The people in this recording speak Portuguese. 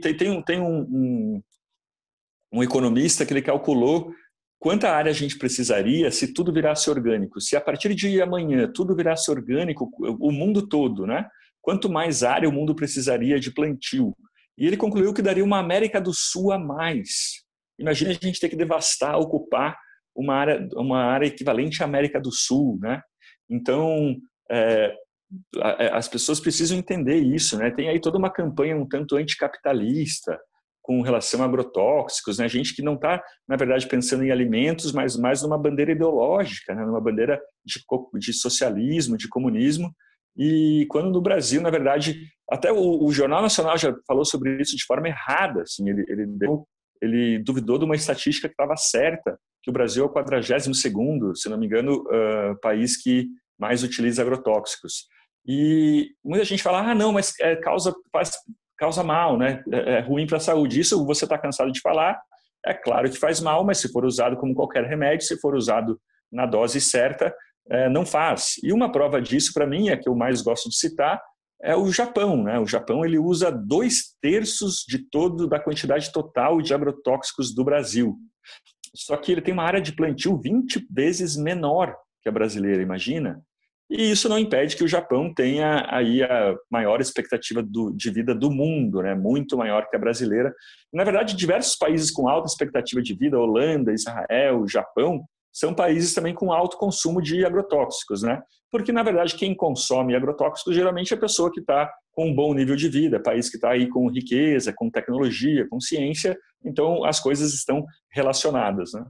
tem, tem, um, tem um, um, um economista que ele calculou quanta área a gente precisaria se tudo virasse orgânico. Se a partir de amanhã tudo virasse orgânico, o mundo todo, né? Quanto mais área o mundo precisaria de plantio? E ele concluiu que daria uma América do Sul a mais. Imagina a gente ter que devastar, ocupar uma área, uma área equivalente à América do Sul, né? Então, é, é, as pessoas precisam entender isso, né? Tem aí toda uma campanha um tanto anticapitalista com relação a agrotóxicos, né? Gente que não está, na verdade, pensando em alimentos, mas mais numa bandeira ideológica, né? Numa bandeira de, de socialismo, de comunismo. E quando no Brasil, na verdade, até o, o Jornal Nacional já falou sobre isso de forma errada, assim, ele, ele, deu, ele duvidou de uma estatística que estava certa, que o Brasil é o 42 segundo, se não me engano, uh, país que mais utiliza agrotóxicos. E muita gente fala, ah, não, mas é, causa, faz, causa mal, né? É, é ruim para a saúde. Isso você está cansado de falar. É claro que faz mal, mas se for usado como qualquer remédio, se for usado na dose certa, é, não faz. E uma prova disso, para mim, é que eu mais gosto de citar, é o Japão. Né? O Japão ele usa dois terços de todo da quantidade total de agrotóxicos do Brasil. Só que ele tem uma área de plantio 20 vezes menor que a brasileira, imagina? E isso não impede que o Japão tenha aí a maior expectativa do, de vida do mundo, né? muito maior que a brasileira. Na verdade, diversos países com alta expectativa de vida, Holanda, Israel, Japão, são países também com alto consumo de agrotóxicos, né? Porque, na verdade, quem consome agrotóxicos geralmente é a pessoa que está com um bom nível de vida, país que está aí com riqueza, com tecnologia, com ciência, então as coisas estão relacionadas, né?